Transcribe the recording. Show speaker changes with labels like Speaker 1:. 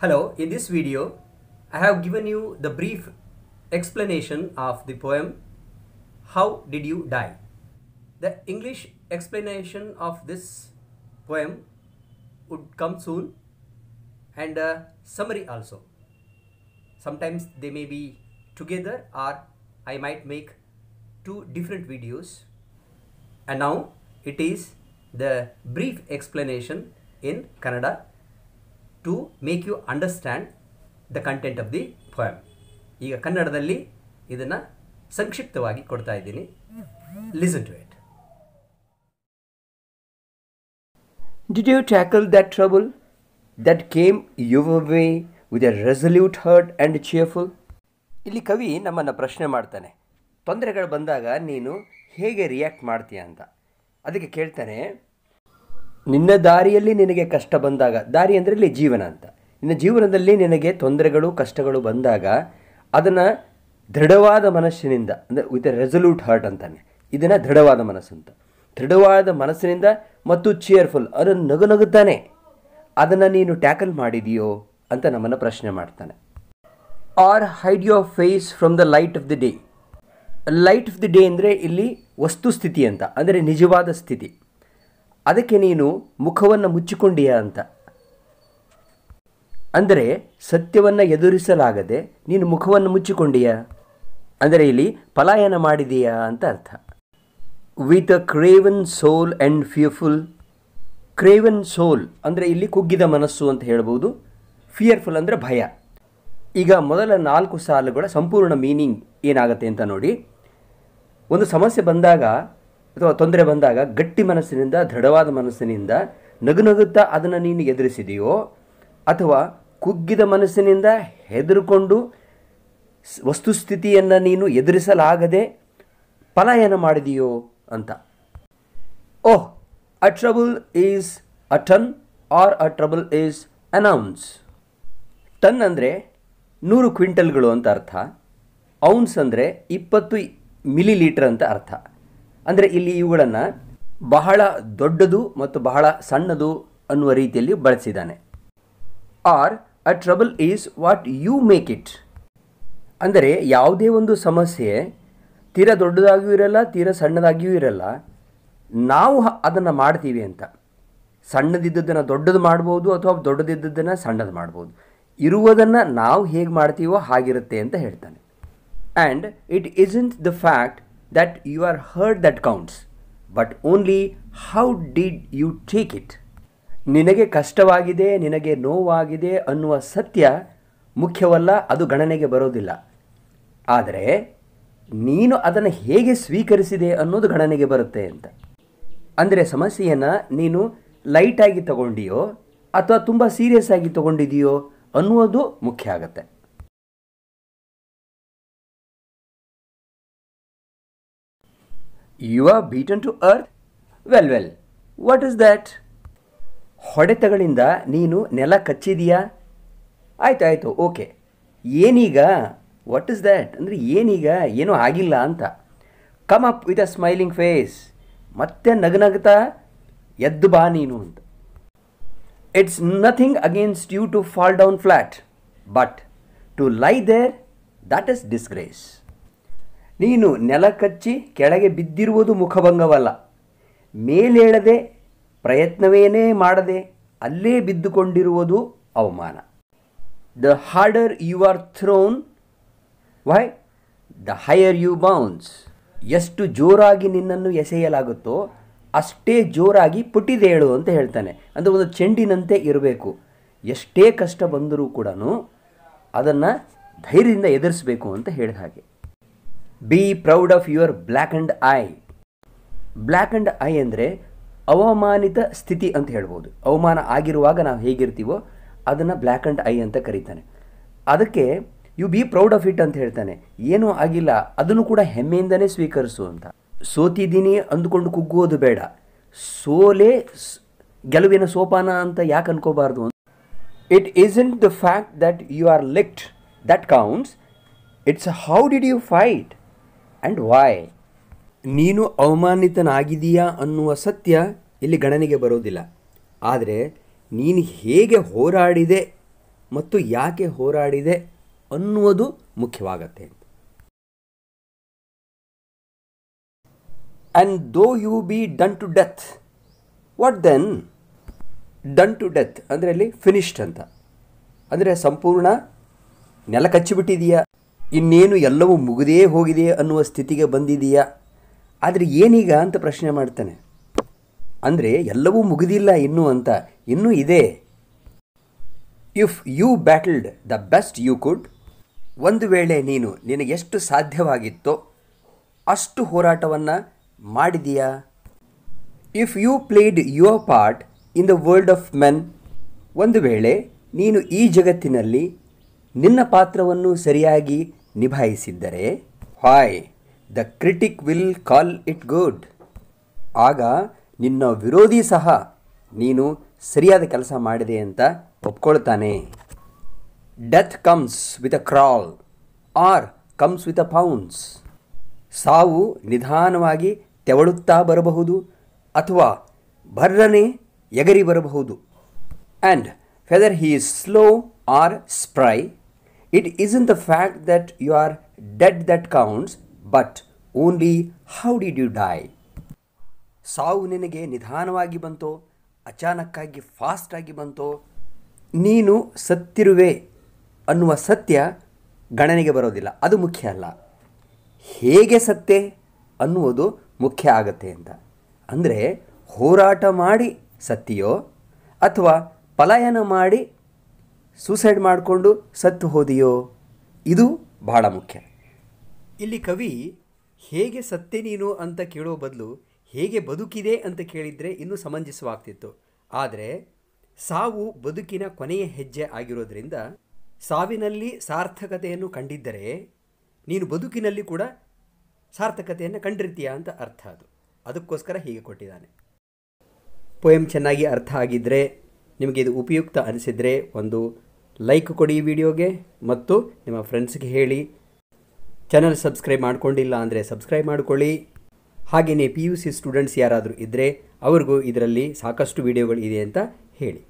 Speaker 1: Hello, in this video, I have given you the brief explanation of the poem How Did You Die? The English explanation of this poem would come soon and a summary also. Sometimes they may be together or I might make two different videos. And now it is the brief explanation in Kannada to make you understand the content of the poem ಈಗ ಕನ್ನಡದಲ್ಲಿ ಇದನ್ನು ಸಂಕ್ಷಿಪ್ತವಾಗಿ ಕೊಡ್ತಾ ಇದ್ದೀನಿ listen to it did you tackle that trouble that came your way with a resolute heart and cheerful ಇಲ್ಲಿ ಕವಿ ನಮ್ಮನ್ನು ಪ್ರಶ್ನೆ ಮಾಡ್ತಾನೆ ತೊಂದರೆಗಳು ಬಂದಾಗ ನೀನು ಹೇಗೆ ರಿಯಾಕ್ಟ್ ಮಾಡ್ತೀಯ ಅಂತ ಅದಕ್ಕೆ ಕೇಳ್ತಾನೆ ನಿನ್ನ ದಾರಿಯಲ್ಲಿ ನಿನಗೆ ಕಷ್ಟ ಬಂದಾಗ ದಾರಿ ಅಂದರೆ ಇಲ್ಲಿ ಜೀವನ ಅಂತ ನಿನ್ನ ಜೀವನದಲ್ಲಿ ನಿನಗೆ ತೊಂದರೆಗಳು ಕಷ್ಟಗಳು ಬಂದಾಗ ಅದನ್ನು ದೃಢವಾದ ಮನಸ್ಸಿನಿಂದ ಅಂದರೆ ವಿತ್ ಎ ರೆಸಲ್ಯೂಟ್ ಹಾರ್ಟ್ ಅಂತಾನೆ ಇದನ್ನು ದೃಢವಾದ ಮನಸ್ಸು ಅಂತ ದೃಢವಾದ ಮನಸ್ಸಿನಿಂದ ಮತ್ತು ಚಿಯರ್ಫುಲ್ ಅದನ್ನು ನಗು ನಗುತ್ತಾನೆ ಅದನ್ನು ನೀನು ಟ್ಯಾಕಲ್ ಮಾಡಿದೆಯೋ ಅಂತ ನಮ್ಮನ್ನು ಪ್ರಶ್ನೆ ಮಾಡ್ತಾನೆ or hide your face from the light of the day light of the day ಅಂದರೆ ಇಲ್ಲಿ ವಸ್ತುಸ್ಥಿತಿ ಅಂತ ಅಂದರೆ ನಿಜವಾದ ಸ್ಥಿತಿ ಅದಕ್ಕೆ ನೀನು ಮುಖವನ್ನು ಮುಚ್ಚಿಕೊಂಡೀಯ ಅಂತ ಅಂದರೆ ಸತ್ಯವನ್ನು ಎದುರಿಸಲಾಗದೆ ನೀನು ಮುಖವನ್ನು ಮುಚ್ಚಿಕೊಂಡೀಯ ಅಂದರೆ ಇಲ್ಲಿ ಪಲಾಯನ ಮಾಡಿದೀಯಾ ಅಂತ ಅರ್ಥ with a craven soul and fearful craven soul ಅಂದರೆ ಇಲ್ಲಿ ಕುಗ್ಗಿದ ಮನಸ್ಸು ಅಂತ ಹೇಳ್ಬೋದು ಫಿಯರ್ಫುಲ್ ಅಂದರೆ ಭಯ ಈಗ ಮೊದಲ ನಾಲ್ಕು ಸಾಲುಗಳ ಸಂಪೂರ್ಣ ಮೀನಿಂಗ್ ಏನಾಗುತ್ತೆ ಅಂತ ನೋಡಿ ಒಂದು ಸಮಸ್ಯೆ ಬಂದಾಗ ಅಥವಾ ತೊಂದರೆ ಬಂದಾಗ ಗಟ್ಟಿ ಮನಸ್ಸಿನಿಂದ ದೃಢವಾದ ಮನಸ್ಸಿನಿಂದ ನಗು ನಗುತ್ತಾ ಅದನ್ನು ನೀನು ಎದುರಿಸಿದೆಯೋ ಅಥವಾ ಕುಗ್ಗಿದ ಮನಸ್ಸಿನಿಂದ ಹೆದರುಕೊಂಡು ವಸ್ತುಸ್ಥಿತಿಯನ್ನು ನೀನು ಎದುರಿಸಲಾಗದೆ ಪಲಾಯನ ಮಾಡಿದೆಯೋ ಅಂತ oh a trouble is a ton or a trouble is an ounce ton ಅಂದರೆ ನೂರು ಕ್ವಿಂಟಲ್ಗಳು ಅಂತ ಅರ್ಥ ಔನ್ಸ್ ಅಂದರೆ ಇಪ್ಪತ್ತು ಮಿಲಿ ಲೀಟರ್ ಅಂತ ಅರ್ಥ ಅಂದರೆ ಇಲ್ಲಿ ಇವುಗಳನ್ನು ಬಹಳ ದೊಡ್ಡದು ಮತ್ತು ಬಹಳ ಸಣ್ಣದು ಅನ್ನುವ ರೀತಿಯಲ್ಲಿ ಬಳಸಿದ್ದಾನೆ or a trouble is what you make it ಅಂದರೆ ಯಾವುದೇ ಒಂದು ಸಮಸ್ಯೆ ತೀರ ದೊಡ್ಡದಾಗಿಯೂ ಇರಲ್ಲ ತೀರ ಸಣ್ಣದಾಗಿಯೂ ಇರಲ್ಲ ನಾವು ಅದನ್ನು ಮಾಡ್ತೀವಿ ಅಂತ ಸಣ್ಣದಿದ್ದದನ್ನು ದೊಡ್ಡದು ಮಾಡ್ಬೋದು ಅಥವಾ ದೊಡ್ಡದಿದ್ದದನ್ನು ಸಣ್ಣದು ಮಾಡ್ಬೋದು ಇರುವುದನ್ನು ನಾವು ಹೇಗೆ ಮಾಡ್ತೀವೋ ಹಾಗಿರುತ್ತೆ ಅಂತ ಹೇಳ್ತಾನೆ and it is the fact that you are heard that counts, but only how did you take it. ನಿನಗೆ ಕಷ್ಟವಾಗಿದೆ ನಿನಗೆ ನೋವಾಗಿದೆ ಅನ್ನುವ ಸತ್ಯ ಮುಖ್ಯವಲ್ಲ ಅದು ಗಣನೆಗೆ ಬರೋದಿಲ್ಲ ಆದರೆ ನೀನು ಅದನ್ನು ಹೇಗೆ ಸ್ವೀಕರಿಸಿದೆ ಅನ್ನೋದು ಗಣನೆಗೆ ಬರುತ್ತೆ ಅಂತ ಅಂದರೆ ಸಮಸ್ಯೆಯನ್ನು ನೀನು ಲೈಟಾಗಿ ತಗೊಂಡಿಯೋ ಅಥವಾ ತುಂಬ ಸೀರಿಯಸ್ ಆಗಿ ತಗೊಂಡಿದೆಯೋ ಅನ್ನುವುದು ಮುಖ್ಯ ಆಗುತ್ತೆ you are beaten to earth well well what is that ಹೊಡೆತಗಳಿಂದ ನೀನು ನೆಲ ಕಚ್ಚಿದೀಯಾ ಆಯಿತು ಆಯಿತು ಓಕೆ ಏನೀಗ ವಾಟ್ ಇಸ್ ದ್ಯಾಟ್ ಅಂದರೆ ಏನೀಗ ಏನೂ ಆಗಿಲ್ಲ ಅಂತ come up with a smiling face ಮತ್ತೆ ನಗ್ತಾ ಎದ್ದು ಬಾ ನೀನು ಅಂತ it's nothing against you to fall down flat but to lie there that is disgrace ನೀನು ನೆಲಕಚ್ಚಿ ಕೆಳಗೆ ಬಿದ್ದಿರುವುದು ಮುಖಭಂಗವಲ್ಲ ಮೇಲೇಳದೆ ಪ್ರಯತ್ನವೇನೇ ಮಾಡದೆ ಅಲ್ಲೇ ಬಿದ್ದುಕೊಂಡಿರುವುದು ಅವಮಾನ the harder you are thrown why the higher you bounce ಎಷ್ಟು ಜೋರಾಗಿ ನಿನ್ನನ್ನು ಎಸೆಯಲಾಗುತ್ತೋ ಅಷ್ಟೇ ಜೋರಾಗಿ ಪುಟಿದೇಳು ಅಂತ ಹೇಳ್ತಾನೆ ಅಂದರೆ ಒಂದು ಚೆಂಡಿನಂತೆ ಇರಬೇಕು ಎಷ್ಟೇ ಕಷ್ಟ ಬಂದರೂ ಕೂಡ ಅದನ್ನು ಧೈರ್ಯದಿಂದ ಎದುರಿಸಬೇಕು ಅಂತ ಹೇಳಿದ ಹಾಗೆ be proud of your black and eye black and eye ಅಂದರೆ ಅವಮಾನಿತ ಸ್ಥಿತಿ ಅಂತ ಹೇಳ್ಬೋದು ಅವಮಾನ ಆಗಿರುವಾಗ ನಾವು ಹೇಗಿರ್ತೀವೋ ಅದನ್ನು ಬ್ಲ್ಯಾಕ್ ಆ್ಯಂಡ್ ಐ ಅಂತ ಕರೀತಾನೆ ಅದಕ್ಕೆ you be proud of it ಅಂತ ಹೇಳ್ತಾನೆ ಏನೂ ಆಗಿಲ್ಲ ಅದನ್ನು ಕೂಡ ಹೆಮ್ಮೆಯಿಂದನೇ ಸ್ವೀಕರಿಸು ಅಂತ ಸೋತಿದ್ದೀನಿ ಅಂದುಕೊಂಡು ಕುಗ್ಗೋದು ಬೇಡ ಸೋಲೆ ಗೆಲುವಿನ ಸೋಪಾನ ಅಂತ ಯಾಕೆ ಅನ್ಕೋಬಾರ್ದು ಅಂತ it isn't the fact that you are licked that counts it's how did you fight and why ನೀನು ಅವಮಾನಿತನಾಗಿದೀಯಾ ಅನ್ನುವ ಸತ್ಯ ಇಲ್ಲಿ ಗಣನೆಗೆ ಬರೋದಿಲ್ಲ ಆದರೆ ನೀನು ಹೇಗೆ ಹೋರಾಡಿದೆ ಮತ್ತು ಯಾಕೆ ಹೋರಾಡಿದೆ ಅನ್ನುವುದು ಮುಖ್ಯವಾಗತ್ತೆ and though you be done to death what then done to death ಅಂದರೆ ಅಲ್ಲಿ ಫಿನಿಶ್ಡ್ ಅಂತ ಅಂದರೆ ಸಂಪೂರ್ಣ ನೆಲ ಕಚ್ಚಿಬಿಟ್ಟಿದೆಯಾ ಇನ್ನೇನು ಎಲ್ಲವೂ ಮುಗಿದೇ ಹೋಗಿದೆ ಅನ್ನುವ ಸ್ಥಿತಿಗೆ ಬಂದಿದೆಯಾ ಆದರೆ ಏನೀಗ ಅಂತ ಪ್ರಶ್ನೆ ಮಾಡ್ತಾನೆ ಅಂದರೆ ಎಲ್ಲವೂ ಮುಗಿದಿಲ್ಲ ಇನ್ನು ಅಂತ ಇನ್ನೂ ಇದೆ if you battled the best you could ಒಂದು ವೇಳೆ ನೀನು ನಿನಗೆಷ್ಟು ಸಾಧ್ಯವಾಗಿತ್ತೋ ಅಷ್ಟು ಹೋರಾಟವನ್ನು ಮಾಡಿದೀಯಾ if you played your part in the world of men ಒಂದು ವೇಳೆ ನೀನು ಈ ಜಗತ್ತಿನಲ್ಲಿ ನಿನ್ನ ಪಾತ್ರವನ್ನು ಸರಿಯಾಗಿ ನಿಭಾಯಿಸಿದ್ದರೆ why the critic will call it good ಆಗ ನಿನ್ನ ವಿರೋಧಿ ಸಹ ನೀನು ಸರಿಯಾದ ಕೆಲಸ ಮಾಡಿದೆ ಅಂತ ಒಪ್ಕೊಳ್ತಾನೆ death comes with a crawl or comes with a pounce ಸಾವು ನಿಧಾನವಾಗಿ ತೆವಳುತ್ತಾ ಬರಬಹುದು ಅಥವಾ ಬರ್ರನೆ ಎಗರಿ ಬರಬಹುದು and whether he slow or spry It isn't the fact that you are dead that counts but only how did you die ಸಾವು ನಿನಗೆ ನಿಧಾನವಾಗಿ ಬಂತೋ ಅಚಾನಕ್ಕಾಗಿ ಫಾಸ್ಟಾಗಿ ಬಂತೋ ನೀನು ಸತ್ತಿರುವೆ ಅನ್ನುವ ಸತ್ಯ ಗಣನೆಗೆ ಬರೋದಿಲ್ಲ ಅದು ಮುಖ್ಯ ಅಲ್ಲ ಹೇಗೆ ಸತ್ತೆ ಅನ್ನುವುದು ಮುಖ್ಯ ಆಗತ್ತೆ ಅಂತ ಅಂದರೆ ಹೋರಾಟ ಮಾಡಿ ಸತ್ತಿಯೋ ಅಥವಾ ಪಲಾಯನ ಮಾಡಿ ಸೂಸೈಡ್ ಮಾಡಿಕೊಂಡು ಸತ್ತು ಹೋದಿಯೋ ಇದು ಬಹಳ ಮುಖ್ಯ ಇಲ್ಲಿ ಕವಿ ಹೇಗೆ ಸತ್ತೆ ನೀನು ಅಂತ ಕೇಳೋ ಬದಲು ಹೇಗೆ ಬದುಕಿದೆ ಅಂತ ಕೇಳಿದರೆ ಇನ್ನೂ ಸಮಂಜಸವಾಗ್ತಿತ್ತು ಆದರೆ ಸಾವು ಬದುಕಿನ ಕೊನೆಯ ಹೆಜ್ಜೆ ಆಗಿರೋದ್ರಿಂದ ಸಾವಿನಲ್ಲಿ ಸಾರ್ಥಕತೆಯನ್ನು ಕಂಡಿದ್ದರೆ ನೀನು ಬದುಕಿನಲ್ಲಿ ಕೂಡ ಸಾರ್ಥಕತೆಯನ್ನು ಕಂಡಿರ್ತೀಯ ಅಂತ ಅರ್ಥ ಅದು ಅದಕ್ಕೋಸ್ಕರ ಹೀಗೆ ಕೊಟ್ಟಿದ್ದಾನೆ ಪೋಯಮ್ ಚೆನ್ನಾಗಿ ಅರ್ಥ ಆಗಿದ್ದರೆ ನಿಮಗೆ ಇದು ಉಪಯುಕ್ತ ಅನಿಸಿದರೆ ಒಂದು ಲೈಕ್ ಕೊಡಿ ಈ ವಿಡಿಯೋಗೆ ಮತ್ತು ನಿಮ್ಮ ಫ್ರೆಂಡ್ಸ್ಗೆ ಹೇಳಿ ಚಾನಲ್ ಸಬ್ಸ್ಕ್ರೈಬ್ ಮಾಡ್ಕೊಂಡಿಲ್ಲ ಅಂದರೆ ಸಬ್ಸ್ಕ್ರೈಬ್ ಮಾಡಿಕೊಳ್ಳಿ ಹಾಗೆಯೇ ಪಿ ಯು ಸಿ ಸ್ಟೂಡೆಂಟ್ಸ್ ಯಾರಾದರೂ ಇದ್ದರೆ ಅವ್ರಿಗೂ ಇದರಲ್ಲಿ ಸಾಕಷ್ಟು ವಿಡಿಯೋಗಳು ಇದೆ ಅಂತ ಹೇಳಿ